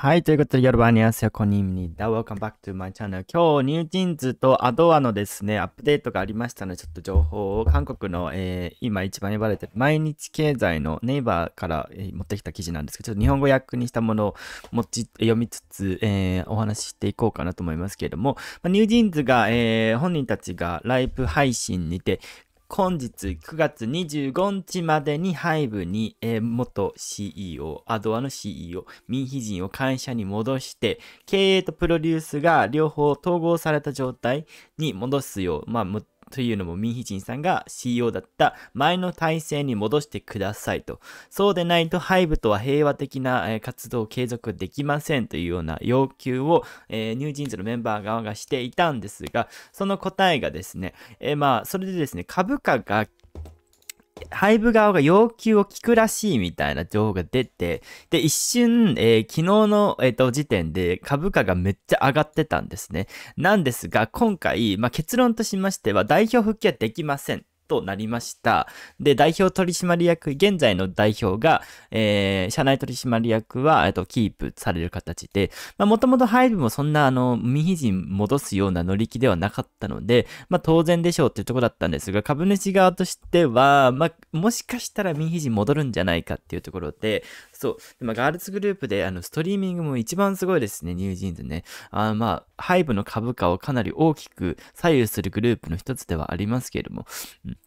はい、ということで、ヨルバニアスやコニーミニだ。Welcome back to my channel. 今日、ニュージーンズとアドアのですね、アップデートがありましたので、ちょっと情報を韓国の、えー、今一番呼ばれてる毎日経済のネイバーから、えー、持ってきた記事なんですけど、ちょっと日本語訳にしたものを持ち読みつつ、えー、お話ししていこうかなと思いますけれども、まあ、ニュージーンズが、えー、本人たちがライブ配信にて、本日9月25日までにハイブに、えー、元 CEO、アドアの CEO、民肥人を会社に戻して、経営とプロデュースが両方統合された状態に戻すよう、まあ、というのもミンヒジンさんが CEO だった前の体制に戻してくださいと。そうでないとハイブとは平和的な活動を継続できませんというような要求を、えー、ニュージーンズのメンバー側がしていたんですが、その答えがですね、えー、まあ、それでですね、株価が配布側が要求を聞くらしいみたいな情報が出て、で、一瞬、えー、昨日の、えっ、ー、と、時点で株価がめっちゃ上がってたんですね。なんですが、今回、まあ、結論としましては、代表復帰はできません。となりました。で、代表取締役、現在の代表が、えー、社内取締役は、えっと、キープされる形で、まあ、もともとハイブもそんな、あの、未非人戻すような乗り気ではなかったので、まあ、当然でしょうっていうところだったんですが、株主側としては、まあ、もしかしたら未非人戻るんじゃないかっていうところで、そう、まあ、ガールズグループで、あの、ストリーミングも一番すごいですね、ニュージーンズね。あまあ、ハイブの株価をかなり大きく左右するグループの一つではありますけれども、うん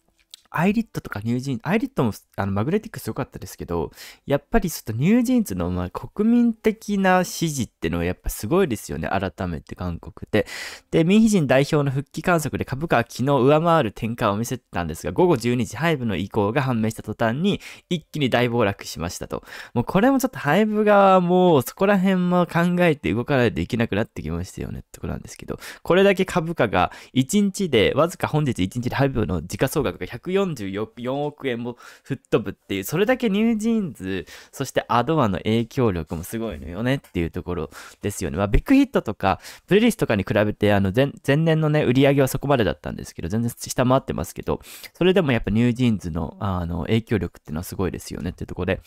アイリットとかニュージーンズ、アイリットもあのマグネティックすごかったですけど、やっぱりちょっとニュージーンズのまあ国民的な支持ってのはやっぱすごいですよね、改めて韓国で。で、民肥人代表の復帰観測で株価は昨日上回る転換を見せてたんですが、午後12時、ハイブの意向が判明した途端に一気に大暴落しましたと。もうこれもちょっとハイブ側もそこら辺も考えて動かないといけなくなってきましたよねってことなんですけど、これだけ株価が1日で、わずか本日1日でハイブの時価総額が140 144億円も吹っ飛ぶっていう、それだけニュージーンズ、そしてアドアの影響力もすごいのよねっていうところですよね。まあ、ビッグヒットとか、プレリスとかに比べて、あの前、前年のね、売り上げはそこまでだったんですけど、全然下回ってますけど、それでもやっぱニュージーンズの、あの、影響力っていうのはすごいですよねっていうところで、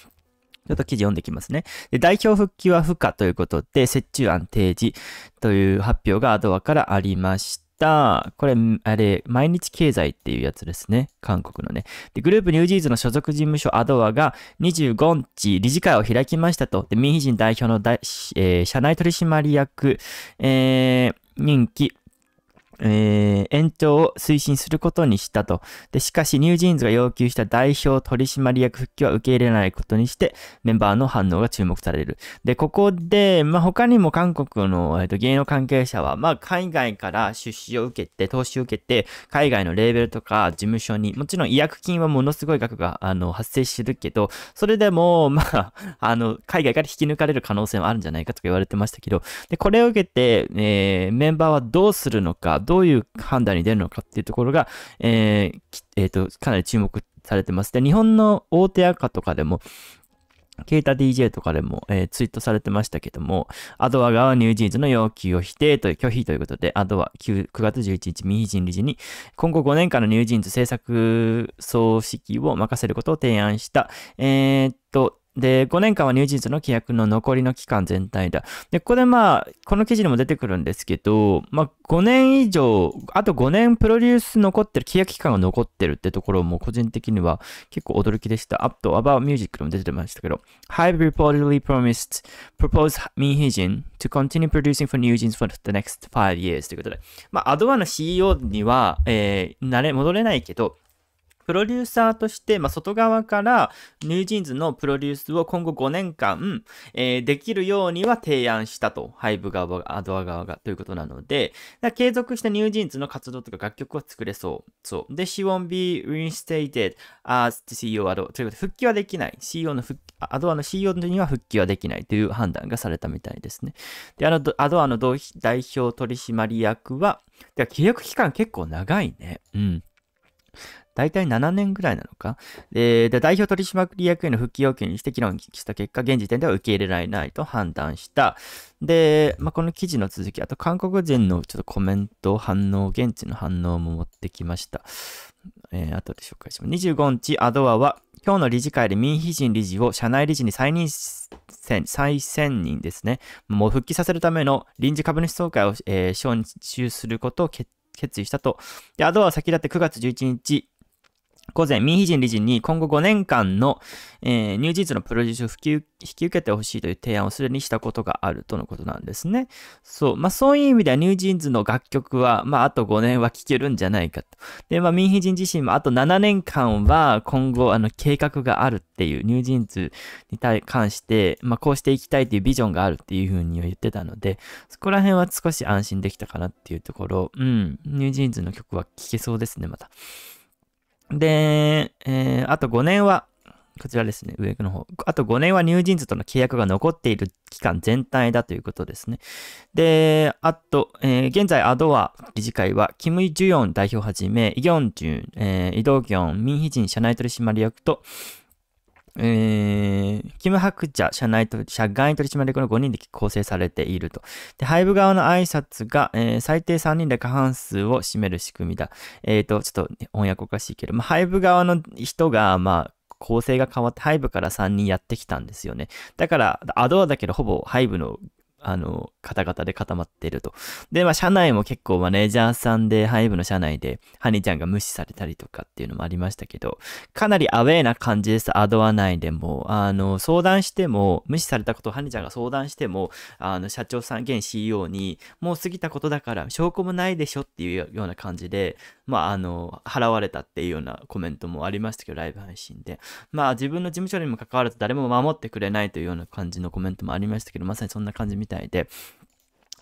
ちょっと記事読んできますね。で代表復帰は不可ということで、折衷案提示という発表がアドアからありました。。これ、あれ、毎日経済っていうやつですね。韓国のね。で、グループニュージーズの所属事務所アドアが25日理事会を開きましたと。で、民非人代表のだ、えー、社内取締役、えー、任期、えー、延長を推進することにしたと。で、しかし、ニュージーンズが要求した代表取締役復帰は受け入れないことにして、メンバーの反応が注目される。で、ここで、まあ、他にも韓国の、えーと、芸能関係者は、まあ、海外から出資を受けて、投資を受けて、海外のレーベルとか事務所に、もちろん違約金はものすごい額が、あの、発生してるけど、それでも、まあ、あの、海外から引き抜かれる可能性もあるんじゃないかとか言われてましたけど、で、これを受けて、えー、メンバーはどうするのか、どういう判断に出るのかっていうところが、えー、えー、と、かなり注目されてます。で、日本の大手赤とかでも、ケータ DJ とかでも、えー、ツイートされてましたけども、アドア側ニュージーンズの要求を否定という拒否ということで、アドア 9, 9月11日民非人理事に、今後5年間のニュージーンズ制作総指揮を任せることを提案した。えー、っと、で、5年間はニュージーンズの契約の残りの期間全体だ。で、ここでまあ、この記事にも出てくるんですけど、まあ、5年以上、あと5年プロデュース残ってる、契約期間が残ってるってところも個人的には結構驚きでした。あと、About Music でも出てましたけど、Hive reportedly promised, proposed Min Hee Jin to continue producing for New Jeans for the next five years ということで、まあ、アドワの CEO には、えー、なれ、戻れないけど、プロデューサーとして、まあ、外側からニュージーンズのプロデュースを今後5年間、えー、できるようには提案したと、ハイブ側が、アドア側がということなので、継続したニュージーンズの活動とか楽曲を作れそう。そう。で、she won't be reinstated as the CEO アドということで、復帰はできない。CEO の復アドアの CEO には復帰はできないという判断がされたみたいですね。で、あの、アドアの代表取締役は、で契約期間結構長いね。うん。大体7年ぐらいなのか。で、で代表取締役への復帰要求にして議論した結果、現時点では受け入れられないと判断した。で、まあ、この記事の続き、あと韓国人のちょっとコメント、反応、現地の反応も持ってきました。えー、後で紹介します。25日、アドアは、今日の理事会で民非人理事を社内理事に再任選、再選任ですね。もう復帰させるための臨時株主総会を、えー、承認することを決決意したと。で、アドアは先立って9月11日、午前、ミンヒジン理事に今後5年間の、えー、ニュージーズのプロデュースを引き受けてほしいという提案をすでにしたことがあるとのことなんですね。そう。まあそういう意味ではニュージーズの楽曲は、まああと5年は聴けるんじゃないかと。で、まあミンヒジン自身もあと7年間は今後あの計画があるっていうニュージーズに対関して、まあこうしていきたいというビジョンがあるっていうふうに言ってたので、そこら辺は少し安心できたかなっていうところ、うん。ニュージーンズの曲は聴けそうですね、また。で、えー、あと5年は、こちらですね、上の方。あと5年はニュージーンズとの契約が残っている期間全体だということですね。で、あと、えー、現在、アドア理事会は、キム・ジュヨン代表はじめ、イ・ギョンジュン、えー、イ・ドギョン、ミン・ヒジン、社内取締役と、えー、キム・ハクチャ、社内と、社外取締役の5人で構成されていると。で、イ部側の挨拶が、えー、最低3人で過半数を占める仕組みだ。えー、と、ちょっと、翻訳おかしいけど、まあ、イ部側の人が、まあ、構成が変わって、イ部から3人やってきたんですよね。だから、アドアだけど、ほぼイ部のあの、方々で固まってると。で、まあ、社内も結構マネージャーさんで、ハイブの社内で、ハニちゃんが無視されたりとかっていうのもありましたけど、かなりアウェーな感じです、アドア内でも。あの、相談しても、無視されたことをハニちゃんが相談しても、あの、社長さん、現 CEO に、もう過ぎたことだから、証拠もないでしょっていうような感じで、まあ、あの、払われたっていうようなコメントもありましたけど、ライブ配信で。まあ、自分の事務所にも関わらず、誰も守ってくれないというような感じのコメントもありましたけど、まさにそんな感じみたいたいで、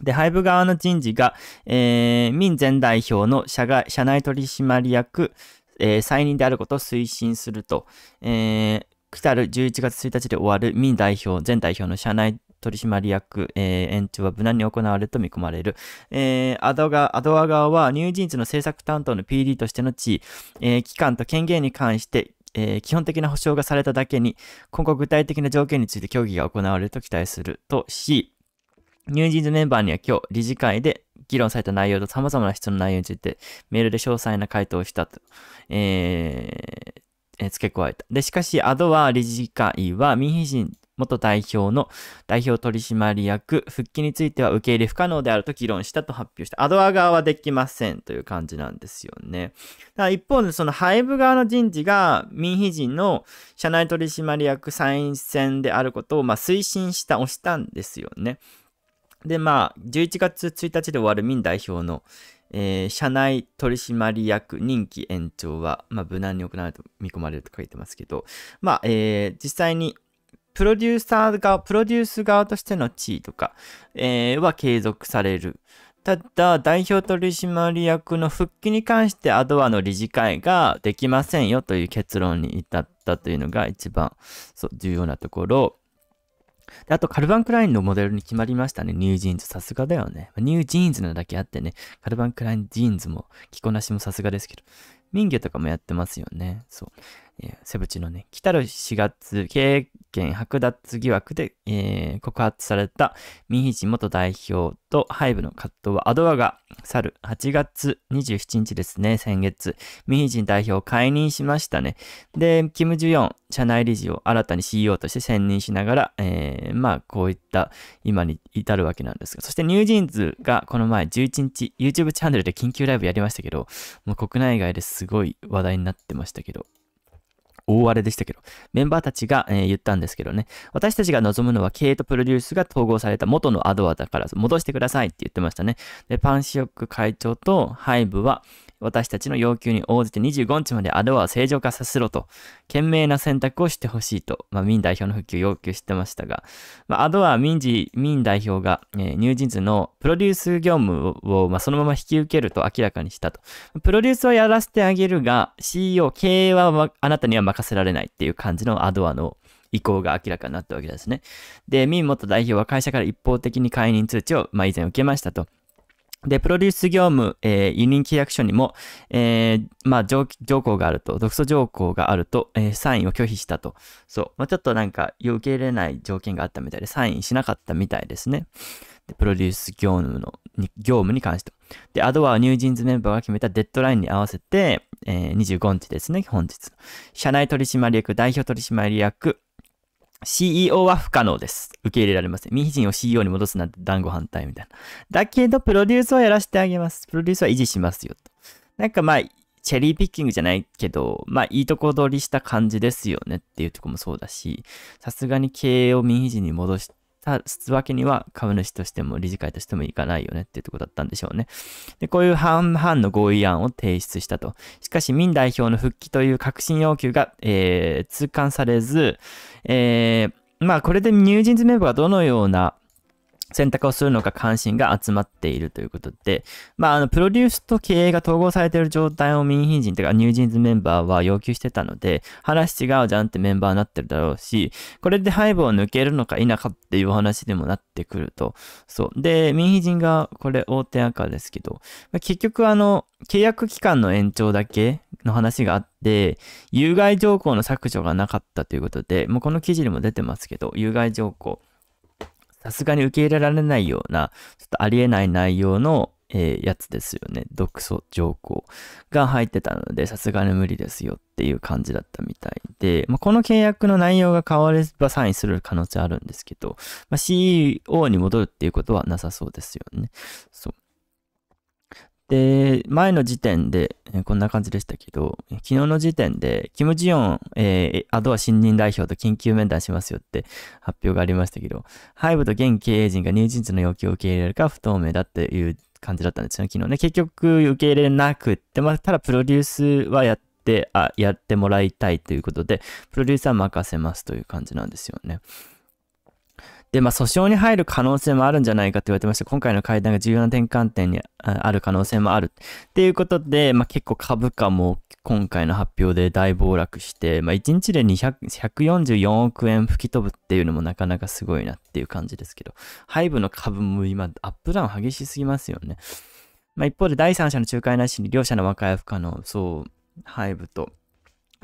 で、ハイブ側の人事が、えー、民前代表の社外社内取締役、えー、再任であることを推進すると、えー、来たる11月1日で終わる民代表、前代表の社内取締役、えー、延長は無難に行われると見込まれる。えー、アドアドア側はニュージーンズの政策担当の PD としての地位、えー、機関と権限に関してえー、基本的な保障がされただけに、今後具体的な条件について協議が行われると期待するとし、ニュージーズメンバーには今日、理事会で議論された内容と様々な質問の内容について、メールで詳細な回答をしたと、えー、えー、付け加えた。で、しかし、アドは理事会は民主人元代表の代表取締役復帰については受け入れ不可能であると議論したと発表した。アドア側はできませんという感じなんですよね。だから一方でそのハイブ側の人事が民非人の社内取締役参院選であることをま推進した、押したんですよね。で、まあ、11月1日で終わる民代表の、えー、社内取締役任期延長は、まあ、無難に行われると見込まれると書いてますけど、まあ、えー、実際に、プロデューサー側、プロデュース側としての地位とか、えー、は継続される。ただ、代表取締役の復帰に関してアドアの理事会ができませんよという結論に至ったというのが一番そう、重要なところ。で、あと、カルバン・クラインのモデルに決まりましたね。ニュージーンズ。さすがだよね。ニュージーンズなだけあってね。カルバン・クラインジーンズも着こなしもさすがですけど。民家とかもやってますよね。そう。えー、セブチのね、来たる4月、経験剥奪疑惑で、えー、告発された民ヒチ元代表とハイブの葛藤は、アドアが去る8月27日ですね、先月、民ヒチ代表を解任しましたね。で、キム・ジュヨン、社内理事を新たに CEO として選任しながら、えー、まあ、こういった今に至るわけなんですが、そしてニュージーンズがこの前11日、YouTube チャンネルで緊急ライブやりましたけど、もう国内外ですすごい話題になってましたけど、大荒れでしたけど、メンバーたちが、えー、言ったんですけどね、私たちが望むのは経営とプロデュースが統合された元のアドアだから戻してくださいって言ってましたね。で、パンシオック会長とハイブは、私たちの要求に応じて25日までアドアを正常化させろと、賢明な選択をしてほしいと、まあ、民代表の復旧を要求してましたが、まあ、アドは民事、民代表が、えー、ニュージーンズのプロデュース業務を、まあ、そのまま引き受けると明らかにしたと。プロデュースはやらせてあげるが、CEO、経営はあなたには任せられないっていう感じのアドアの意向が明らかになったわけですね。で、民元代表は会社から一方的に解任通知を、まあ、以前受けましたと。で、プロデュース業務、えー、委任契約書にも、えー、まあ条、項があると、独訴条項があると、えー、サインを拒否したと。そう。まあ、ちょっとなんか、受け入れない条件があったみたいで、サインしなかったみたいですね。で、プロデュース業務の、業務に関して。で、アドはニュージーンズメンバーが決めたデッドラインに合わせて、えー、25日ですね、本日。社内取締役、代表取締役、CEO は不可能です。受け入れられません。民肥人を CEO に戻すなんて団子反対みたいな。だけど、プロデュースをやらせてあげます。プロデュースは維持しますよ。となんかまあ、チェリーピッキングじゃないけど、まあ、いいとこ取りした感じですよねっていうとこもそうだし、さすがに経営を民肥人に戻したわけには株主としても理事会としてもいかないよねっていうとこだったんでしょうね。で、こういう半々の合意案を提出したと。しかし、民代表の復帰という革新要求が、えー、痛感されず、えー、まあ、これでニュージーンズメンバーがどのような選択をするのか関心が集まっているということで、まあ、あの、プロデュースと経営が統合されている状態を民ン人というかニュージーンズメンバーは要求してたので、話違うじゃんってメンバーになってるだろうし、これでハイブを抜けるのか否かっていう話でもなってくると。そう。で、民ン人がこれ大手赤ですけど、結局あの、契約期間の延長だけの話があって、有害条項の削除がなかったということで、もうこの記事にも出てますけど、有害条項。さすがに受け入れられないような、ちょっとありえない内容の、えー、やつですよね。毒素条項が入ってたので、さすがに無理ですよっていう感じだったみたいで、まあ、この契約の内容が変わればサインする可能性あるんですけど、まあ、CEO に戻るっていうことはなさそうですよね。そう。で、前の時点で、こんな感じでしたけど、昨日の時点で、キム・ジヨン、えー、アドア新任代表と緊急面談しますよって発表がありましたけど、ハイブと現経営陣が入陣地の要求を受け入れるか不透明だっていう感じだったんですよね、昨日ね。結局受け入れなくって、まあ、ただプロデュースはやって、あ、やってもらいたいということで、プロデューサー任せますという感じなんですよね。で、まあ、訴訟に入る可能性もあるんじゃないかと言われてました。今回の会談が重要な転換点にある可能性もある。っていうことで、まあ、結構株価も今回の発表で大暴落して、まあ、1日で2 4 4億円吹き飛ぶっていうのもなかなかすごいなっていう感じですけど、ハイブの株も今、アップダウン激しすぎますよね。まあ、一方で第三者の仲介なしに両者の和解は不可能。そう、ハイブと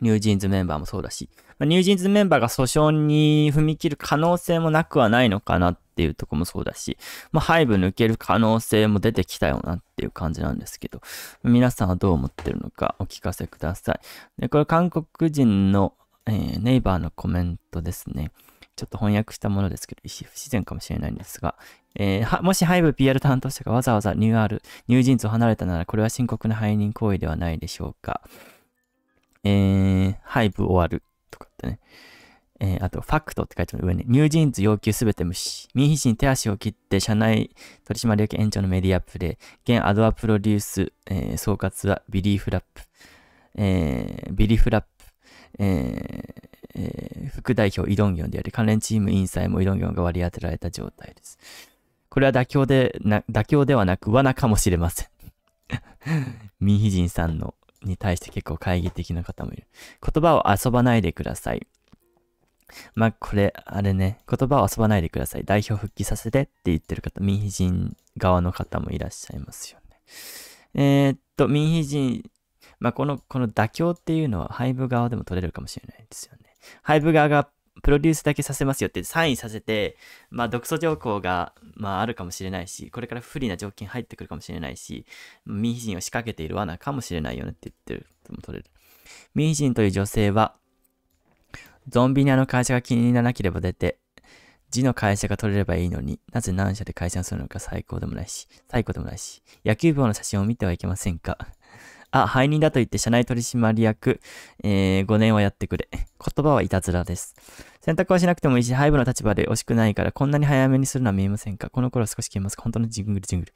ニュージーンズメンバーもそうだし、ニュージーンズメンバーが訴訟に踏み切る可能性もなくはないのかなっていうとこもそうだし、まあ、背部抜ける可能性も出てきたよなっていう感じなんですけど、皆さんはどう思ってるのかお聞かせください。で、これ韓国人の、えー、ネイバーのコメントですね。ちょっと翻訳したものですけど、不自然かもしれないんですが、えー、もし背部 PR 担当者がわざわざニューアール、ニュージーンズを離れたなら、これは深刻な背任行為ではないでしょうか。えー、ハイブ終わるとかってね。えー、あと、ファクトって書いてある上に、ニュージーンズ要求すべて無視。民必に手足を切って、社内取締役延長のメディアプレイ。現アドアプロデュース、えー、総括はビリーフラップ。えー、ビリーフラップ。ええー、副代表イドンギョンであり、関連チーム委員イもイドンギョンが割り当てられた状態です。これは妥協で、な妥協ではなく罠かもしれません。ミヒジンさんのに対して結構懐疑的な方もいる。言葉を遊ばないでください。まあ、これ、あれね、言葉を遊ばないでください。代表復帰させてって言ってる方、民肥人側の方もいらっしゃいますよね。えー、っと、民肥人、まあ、この、この妥協っていうのは、イブ側でも取れるかもしれないですよね。配布側がプロデュースだけさせますよってサインさせて、まあ、独訴条項が、まあ、あるかもしれないし、これから不利な条件入ってくるかもしれないし、民ジンを仕掛けている罠かもしれないよねって言ってるとも取れる。民ジンという女性は、ゾンビニアの会社が気にならなければ出て、字の会社が取れればいいのになぜ何社で解散するのか最高でもないし、最高でもないし、野球部の写真を見てはいけませんかあ、背任だと言って社内取締役、えー、5年はやってくれ。言葉はいたずらです。選択はしなくてもいいし、背部の立場で惜しくないから、こんなに早めにするのは見えませんかこの頃は少し消えます。本当のジングルジングル。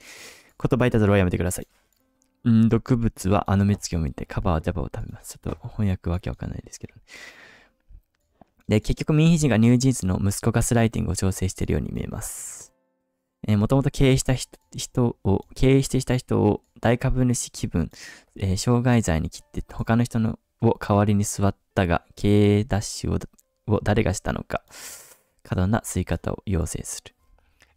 言葉いたずらはやめてください。ん毒物はあの目つきを見て、カバーはジャバを食べます。ちょっと翻訳わけわかんないですけど、ね、で、結局民ヒ人がニュージーンズの息子がスライティングを調整しているように見えます。えー、もともと経営した人を、経営していた人を大株主気分、えー、障害罪に切って他の人のを代わりに座ったが、経営ダッシュを誰がしたのか、過度な吸い方を要請する。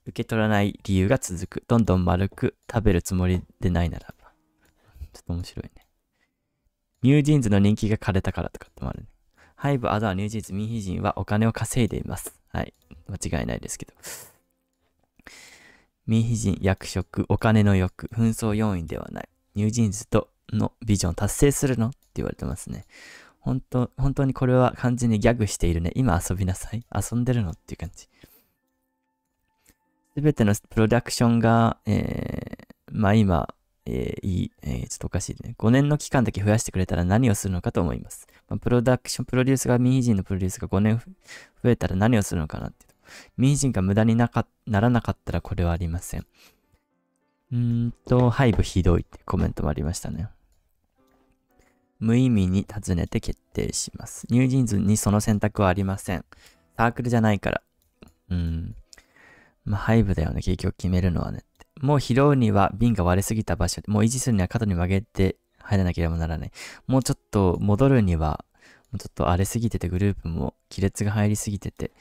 受け取らない理由が続く。どんどん丸く食べるつもりでないならば。ちょっと面白いね。ニュージーンズの人気が枯れたからとかってもあるね。ハイブ・アザー・ニュージーンズ・ミン人はお金を稼いでいます。はい。間違いないですけど。民肥人、役職、お金の欲、紛争要因ではない。ニュージーンズとのビジョン達成するのって言われてますね。本当、本当にこれは完全にギャグしているね。今遊びなさい。遊んでるのっていう感じ。すべてのプロダクションが、えー、まあ今、えー、いい、えー、ちょっとおかしいね。5年の期間だけ増やしてくれたら何をするのかと思います。まあ、プロダクション、プロデュースが、民肥人のプロデュースが5年増えたら何をするのかなって。ミジンが無駄になかならなかったらこれはありません。うんと、イ部ひどいってコメントもありましたね。無意味に尋ねて決定します。ニュージーンズにその選択はありません。サークルじゃないから。うん。まあ、背部だよね、結局決めるのはね。もう拾うには瓶が割れすぎた場所で、もう維持するには肩に曲げて入らなければならない。もうちょっと戻るにはちょっと荒れすぎててグループも亀裂が入りすぎてて、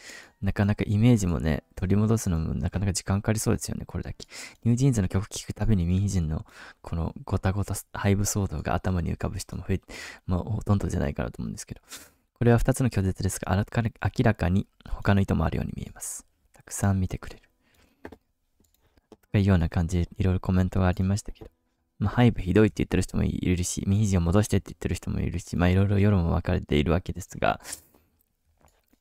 なかなかイメージもね、取り戻すのもなかなか時間かかりそうですよね、これだけ。ニュージーンズの曲聴くたびにミンヒジンのこのゴタゴタ廃部騒動が頭に浮かぶ人も増えて、まあほとんどじゃないかなと思うんですけど。これは2つの拒絶ですが、明らかに他の意図もあるように見えます。たくさん見てくれる。というような感じでいろいろコメントがありましたけど。まあ、ハイブひどいって言ってる人もいるし、右肘を戻してって言ってる人もいるし、まあ、いろいろ世論も分かれているわけですが、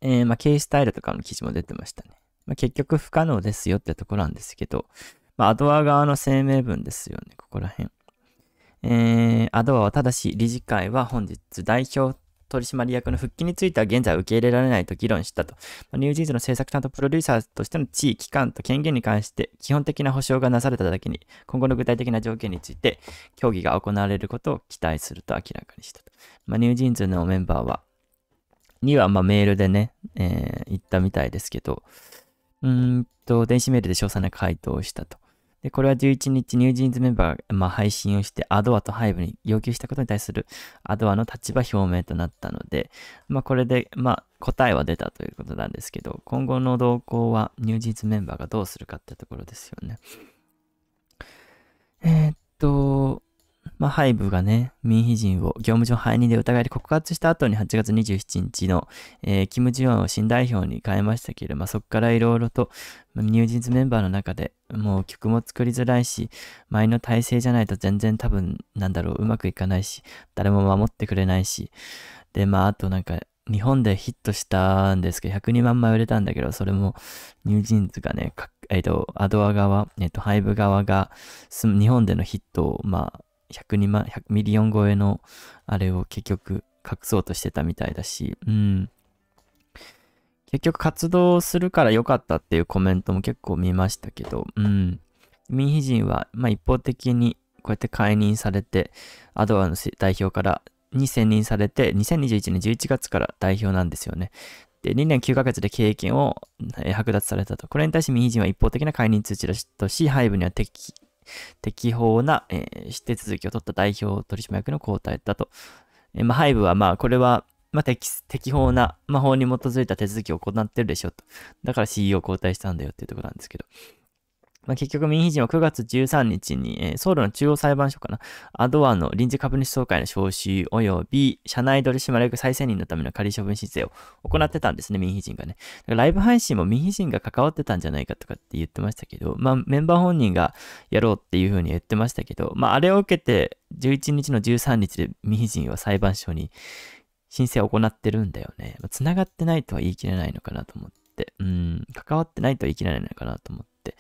えー、まあ、ケースタイルとかの記事も出てましたね。まあ、結局不可能ですよってとこなんですけど、まあ、アドア側の声明文ですよね、ここら辺。えー、アドアはただし理事会は本日代表取締役の復帰については現在受け入れられないと議論したと。まニュージーンズの制作担当プロデューサーとしての地位、期間と権限に関して基本的な保障がなされただけに、今後の具体的な条件について協議が行われることを期待すると明らかにしたと。まあ、ニュージーンズのメンバーは、にはまメールでね、えー、言ったみたいですけど、うーんと、電子メールで詳細な回答をしたと。で、これは11日、ニュージーンズメンバーが、まあ、配信をして、アドアとハイブに要求したことに対するアドアの立場表明となったので、まあ、これで、まあ、答えは出たということなんですけど、今後の動向はニュージーンズメンバーがどうするかってところですよね。えー、っと、まあ、ハイブがね、民非人を業務上背任で疑いで告発した後に8月27日の、えー、キム・ジワンを新代表に変えましたけれども、そこからいろいろと、ニュージーンズメンバーの中でもう曲も作りづらいし、前の体制じゃないと全然多分、なんだろう、うまくいかないし、誰も守ってくれないし、で、まあ、あとなんか、日本でヒットしたんですけど、102万枚売れたんだけど、それもニュージーンズがね、えっ、ー、と、アドア側、えっ、ー、と、ハイブ側が、日本でのヒットを、まあ、1 0万、100ミリオン超えのあれを結局隠そうとしてたみたいだし、うん。結局活動するから良かったっていうコメントも結構見ましたけど、うん。民非人は、まあ、一方的にこうやって解任されて、アドアの代表からに選任されて、2021年11月から代表なんですよね。で、2年9ヶ月で経験を剥奪されたと。これに対し、民非人は一方的な解任通知とし、背部には敵適法な、えー、指定続きを取った代表取締役の交代だと。えー、まあ、部は、まあ、これは、まあ、適、適法な、まあ、法に基づいた手続きを行ってるでしょと。だから CEO 交代したんだよっていうところなんですけど。まあ、結局民主人は9月13日に、えー、ソウルの中央裁判所かな、アドアの臨時株主総会の招集及び社内取締役再選任のための仮処分申請を行ってたんですね、民主人がね。ライブ配信も民主人が関わってたんじゃないかとかって言ってましたけど、まあ、メンバー本人がやろうっていうふうに言ってましたけど、まあ、あれを受けて11日の13日で民主人は裁判所に申請を行ってるんだよね。繋、まあ、がってないとは言い切れないのかなと思って、うん、関わってないとは言い切れないのかなと思って。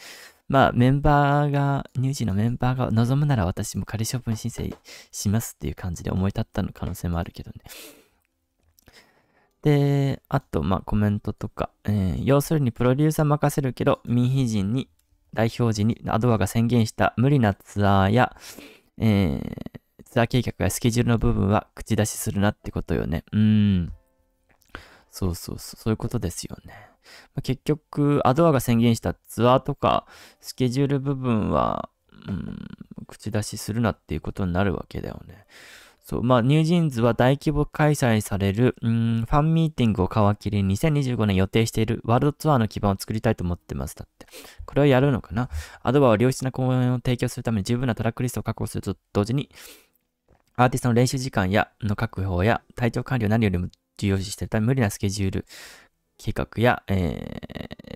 まあ、メンバーが、乳児のメンバーが望むなら私も仮処分申請しますっていう感じで思い立ったの可能性もあるけどね。で、あと、まあ、コメントとか、えー、要するにプロデューサー任せるけど、民非人に、代表時にアドアが宣言した無理なツアーや、えー、ツアー計画やスケジュールの部分は口出しするなってことよね。うん。そうそうそう、そういうことですよね。結局、アドアが宣言したツアーとか、スケジュール部分は、うん、口出しするなっていうことになるわけだよね。そう、まあ、ニュージーンズは大規模開催される、うん、ファンミーティングを皮切りに2025年予定しているワールドツアーの基盤を作りたいと思ってます。だって。これをやるのかなアドアは良質な公演を提供するために十分なトラックリストを確保すると同時に、アーティストの練習時間やの確保や体調管理を何よりも重要視しているため無理なスケジュール計画や、え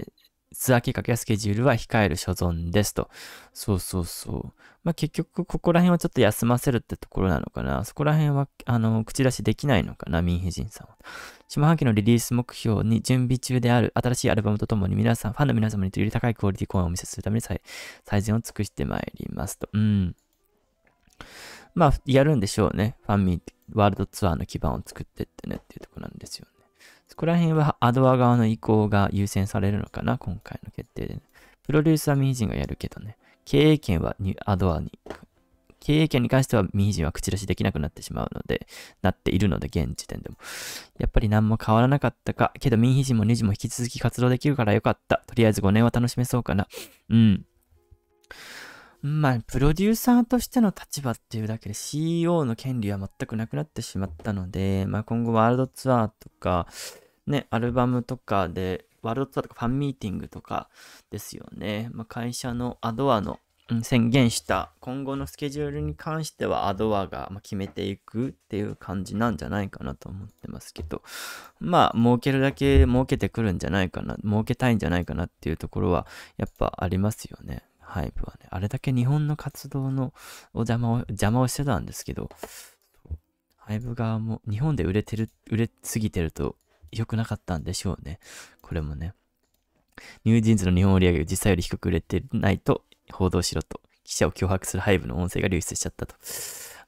ー、ツアー計画やスケジュールは控える所存ですと。そうそうそう。まあ、結局、ここら辺はちょっと休ませるってところなのかな。そこら辺は、あの、口出しできないのかな、民兵人さんは。下半期のリリース目標に準備中である新しいアルバムとともに皆さん、ファンの皆様にとより高いクオリティコアをお見せするために最最善を尽くしてまいりますと。うん。まあ、やるんでしょうね。ファンミー、ワールドツアーの基盤を作ってってねっていうところなんですよね。そこら辺はアドア側の意向が優先されるのかな、今回の決定で、ね。プロデューサーミージンがやるけどね、経営権はアドアに、経営権に関してはミージンは口出しできなくなってしまうので、なっているので、現時点でも。やっぱり何も変わらなかったか、けどミージンもニジも引き続き活動できるからよかった。とりあえず5年は楽しめそうかな。うん。まあ、プロデューサーとしての立場っていうだけで CEO の権利は全くなくなってしまったので、まあ今後ワールドツアーとか、ね、アルバムとかで、ワールドツアーとかファンミーティングとかですよね。まあ、会社のアドアの宣言した今後のスケジュールに関してはアドアが決めていくっていう感じなんじゃないかなと思ってますけど、まあ、儲けるだけ儲けてくるんじゃないかな、儲けたいんじゃないかなっていうところはやっぱありますよね。ハイブはね、あれだけ日本の活動のお邪魔を、邪魔をしてたんですけど、ハイブ側も日本で売れてる、売れすぎてると良くなかったんでしょうね。これもね。ニュージーンズの日本売り上げが実際より低く売れてないと報道しろと、記者を脅迫するハイブの音声が流出しちゃったと。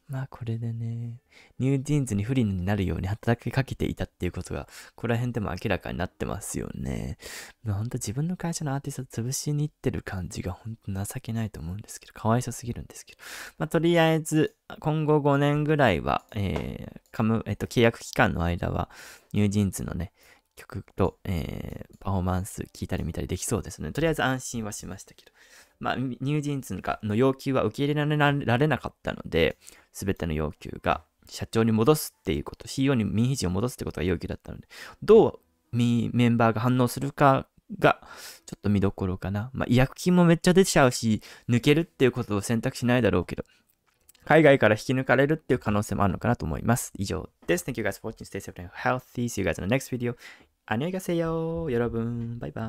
まあこれでね、ニュージィーンズに不利になるように働きかけていたっていうことが、ここら辺でも明らかになってますよね。まあほんと自分の会社のアーティスト潰しに行ってる感じがほんと情けないと思うんですけど、かわいそすぎるんですけど。まあとりあえず、今後5年ぐらいは、えー、カム、えっと、契約期間の間は、ニュージーンズのね、曲と、えー、パフォーマンス聞いたり見たりできそうですね。とりあえず安心はしましたけど。まあ、ニュージーンズの要求は受け入れられなかったので、すべての要求が社長に戻すっていうこと、CEO に民人を戻すってことが要求だったので、どうメンバーが反応するかが、ちょっと見どころかな。まあ、医薬品もめっちゃ出ちゃうし、抜けるっていうことを選択しないだろうけど、海外から引き抜かれるっていう可能性もあるのかなと思います。以上です。Thank you guys for watching. Stay safe and healthy. See you guys in the next video. 안녕히 가세요 여러분 바이바이